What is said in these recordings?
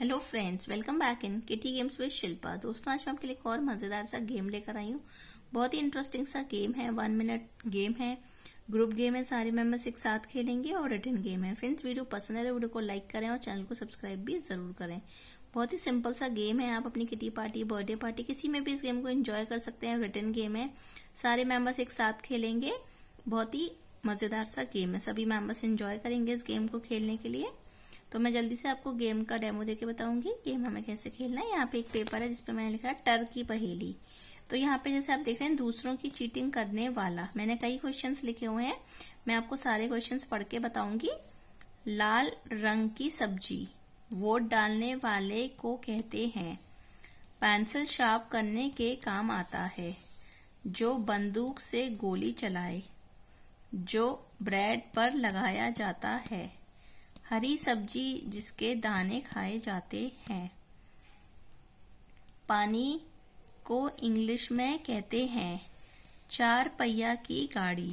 hello friends welcome back in Kitty games with Shilpa दोस्तों आज मैं आपके लिए एक और मज़ेदार सा गेम लेकर आई हूँ बहुत ही इंटरेस्टिंग सा गेम है वन मिनट गेम है ग्रुप गेम है सारे मेंबर्स एक साथ खेलेंगे और रिटर्न गेम है फ्रेंड्स वीडियो पसंद है तो वीडियो को लाइक करें और चैनल को सब्सक्राइब भी जरूर करें बहुत ही सिंपल सा गेम है आप अपनी किटी पार्टी बर्थडे पार्टी किसी में भी इस गेम को इन्जॉय कर सकते हैं रिटर्न गेम है सारे मेंबर्स एक साथ खेलेंगे बहुत ही मज़ेदार सा गेम है सभी मेंबर्स इंजॉय करेंगे इस गेम को खेलने के लिए तो मैं जल्दी से आपको गेम का डेमो दे के बताऊंगी गेम हमें कैसे खेलना है यहाँ पे एक पेपर है जिसपे मैंने लिखा है टर की पहेली तो यहाँ पे जैसे आप देख रहे हैं दूसरों की चीटिंग करने वाला मैंने कई क्वेश्चन लिखे हुए हैं मैं आपको सारे क्वेश्चन पढ़ के बताऊंगी लाल रंग की सब्जी वोट डालने वाले को कहते हैं पेंसिल शार्प करने के काम आता है जो बंदूक से गोली चलाए जो ब्रेड पर लगाया जाता है हरी सब्जी जिसके दाने खाए जाते हैं पानी को इंग्लिश में कहते हैं चार पहिया की गाड़ी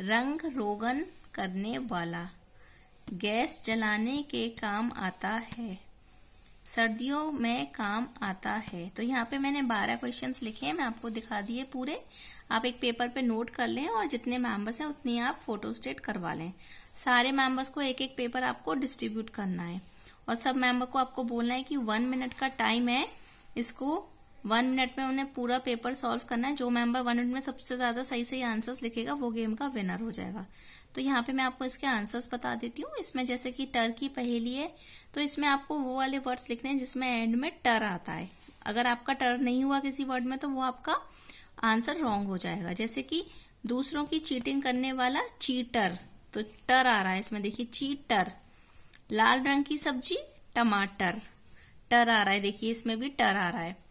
रंग रोगन करने वाला गैस जलाने के काम आता है सर्दियों में काम आता है तो यहाँ पे मैंने बारह क्वेश्चन लिखे हैं मैं आपको दिखा दिए पूरे आप एक पेपर पे नोट कर लें और जितने मेंबर्स हैं उतनी आप फोटो स्टेट करवा लें सारे मेंबर्स को एक एक पेपर आपको डिस्ट्रीब्यूट करना है और सब मेंबर को आपको बोलना है कि वन मिनट का टाइम है इसको वन मिनट में उन्हें पूरा पेपर सॉल्व करना है जो मेंबर वन मिनट में सबसे ज्यादा सही सही आंसर्स लिखेगा वो गेम का विनर हो जाएगा तो यहाँ पे मैं आपको इसके आंसर्स बता देती हूँ इसमें जैसे कि टर की पहेली है तो इसमें आपको वो वाले वर्ड्स लिखने हैं जिसमें एंड में टर आता है अगर आपका टर नहीं हुआ किसी वर्ड में तो वो आपका आंसर रॉन्ग हो जाएगा जैसे कि दूसरों की चीटिंग करने वाला चीटर तो टर आ रहा है इसमें देखिए चीटर लाल रंग की सब्जी टमाटर टर आ रहा है देखिए इसमें भी टर आ रहा है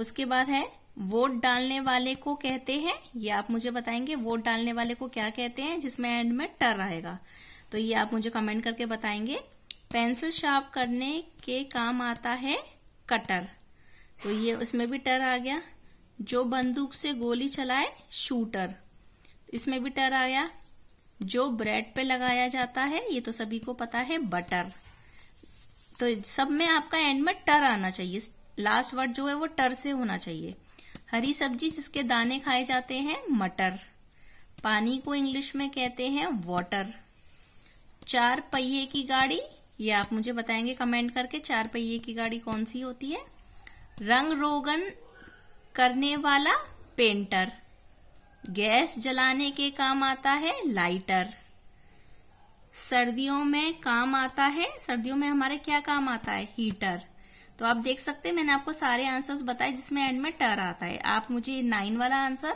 उसके बाद है वोट डालने वाले को कहते हैं ये आप मुझे बताएंगे वोट डालने वाले को क्या कहते हैं जिसमें एंड में टर आएगा तो ये आप मुझे कमेंट करके बताएंगे पेंसिल शार्प करने के काम आता है कटर तो ये उसमें भी टर आ गया जो बंदूक से गोली चलाए शूटर इसमें भी टर आ गया जो ब्रेड पे लगाया जाता है ये तो सभी को पता है बटर तो सब में आपका एंड में टर आना चाहिए लास्ट वर्ड जो है वो टर से होना चाहिए हरी सब्जी जिसके दाने खाए जाते हैं मटर पानी को इंग्लिश में कहते हैं वॉटर चार पहिए की गाड़ी ये आप मुझे बताएंगे कमेंट करके चार पहिए की गाड़ी कौन सी होती है रंग रोगन करने वाला पेंटर गैस जलाने के काम आता है लाइटर सर्दियों में काम आता है सर्दियों में हमारे क्या काम आता है हीटर तो आप देख सकते हैं मैंने आपको सारे आंसर्स बताए जिसमें एंड में टर आता है आप मुझे नाइन वाला आंसर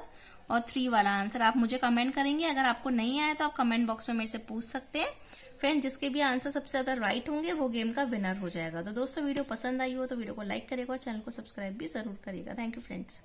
और थ्री वाला आंसर आप मुझे कमेंट करेंगे अगर आपको नहीं आया तो आप कमेंट बॉक्स में मेरे से पूछ सकते हैं फ्रेंड जिसके भी आंसर सबसे ज्यादा राइट होंगे वो गेम का विनर हो जाएगा तो दोस्तों वीडियो पसंद आई हो तो वीडियो को लाइक करेगा और चैनल को सब्सक्राइब भी जरूर करेगा थैंक यू फ्रेंड्स